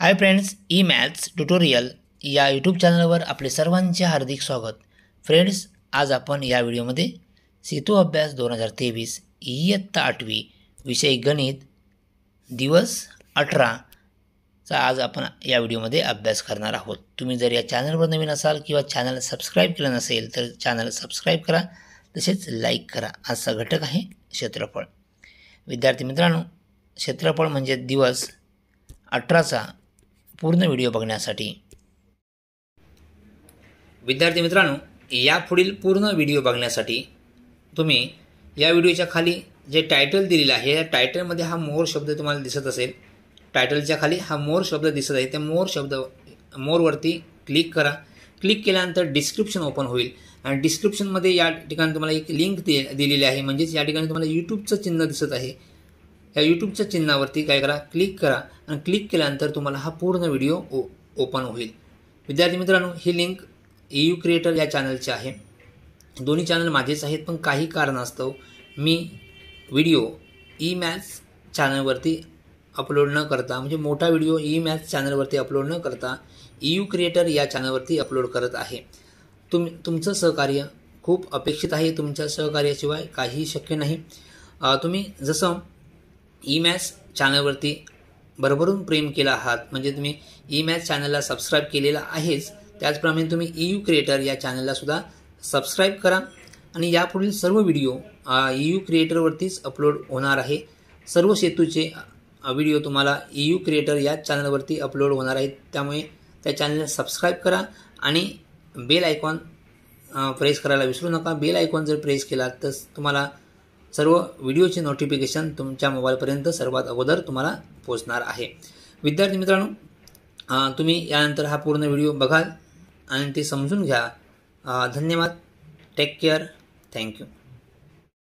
हाय friends E maths tutorial या YouTube चॅनलवर आपले सर्वांचे हार्दिक स्वागत फ्रेंड्स आज आपण या व्हिडिओमध्ये सेतू अभ्यास दोन हजार तेवीस इयत्ता आठवी विषय गणित दिवस अठराचा आज आपण या व्हिडिओमध्ये अभ्यास करणार आहोत तुम्ही जर या चॅनलवर नवीन असाल किंवा चॅनल सबस्क्राईब केलं नसेल तर चॅनल सबस्क्राईब करा तसेच लाईक करा असा घटक आहे क्षेत्रफळ विद्यार्थी मित्रांनो क्षेत्रफळ म्हणजे दिवस अठराचा पूर्ण व्हिडिओ बघण्यासाठी विद्यार्थी मित्रांनो यापुढील पूर्ण व्हिडिओ बघण्यासाठी तुम्ही या व्हिडिओच्या खाली जे टायटल दिलेलं आहे या टायटलमध्ये हा मोर शब्द तुम्हाला दिसत असेल टायटलच्या खाली हा मोर शब्द दिसत आहे त्या मोर शब्द मोरवरती क्लिक करा क्लिक केल्यानंतर डिस्क्रिप्शन ओपन होईल आणि डिस्क्रिप्शनमध्ये या ठिकाणी तुम्हाला एक लिंक दिलेली आहे म्हणजेच या ठिकाणी तुम्हाला यूट्यूबचं चिन्ह दिसत आहे या यूट्यूबच्या चिन्हावरती काय करा क्लिक करा आणि क्लिक केल्यानंतर तुम्हाला हा पूर्ण व्हिडिओ ओ ओपन होईल विद्यार्थी मित्रांनो ही लिंक ए यू क्रिएटर या चॅनलची आहे दोन्ही चॅनल माझेच आहेत पण काही कारणास्तव मी व्हिडिओ ई मॅथ्स चॅनलवरती अपलोड न करता म्हणजे मोठा व्हिडिओ ई मॅथ्स चॅनलवरती अपलोड न करता ई यू क्रिएटर या चॅनलवरती अपलोड करत आहे तुम तुमचं सहकार्य खूप अपेक्षित आहे तुमच्या सहकार्याशिवाय काही शक्य नाही तुम्ही जसं ई मॅथ्स चॅनलवरती भरभरून प्रेम केला आहात म्हणजे तुम्ही ई मॅथ्स चॅनलला सबस्क्राईब केलेला आहेच त्याचप्रमाणे तुम्ही ई यू क्रिएटर या चॅनललासुद्धा सबस्क्राईब करा आणि यापुढील सर्व व्हिडिओ ई यू क्रिएटरवरतीच अपलोड होणार आहे सर्व सेतूचे व्हिडिओ तुम्हाला ई यू क्रिएटर या चॅनलवरती अपलोड होणार आहेत त्यामुळे त्या चॅनलला सबस्क्राईब करा आणि बेल आयकॉन प्रेस करायला विसरू नका बेल आयकॉन जर प्रेस केला तर तुम्हाला सर्व व्हिडिओचे नोटिफिकेशन तुमच्या मोबाईलपर्यंत सर्वात अगोदर तुम्हाला पोहोचणार आहे विद्यार्थी मित्रांनो तुम्ही यानंतर हा पूर्ण व्हिडिओ बघाल आणि ते समजून घ्या धन्यवाद टेक केअर थँक्यू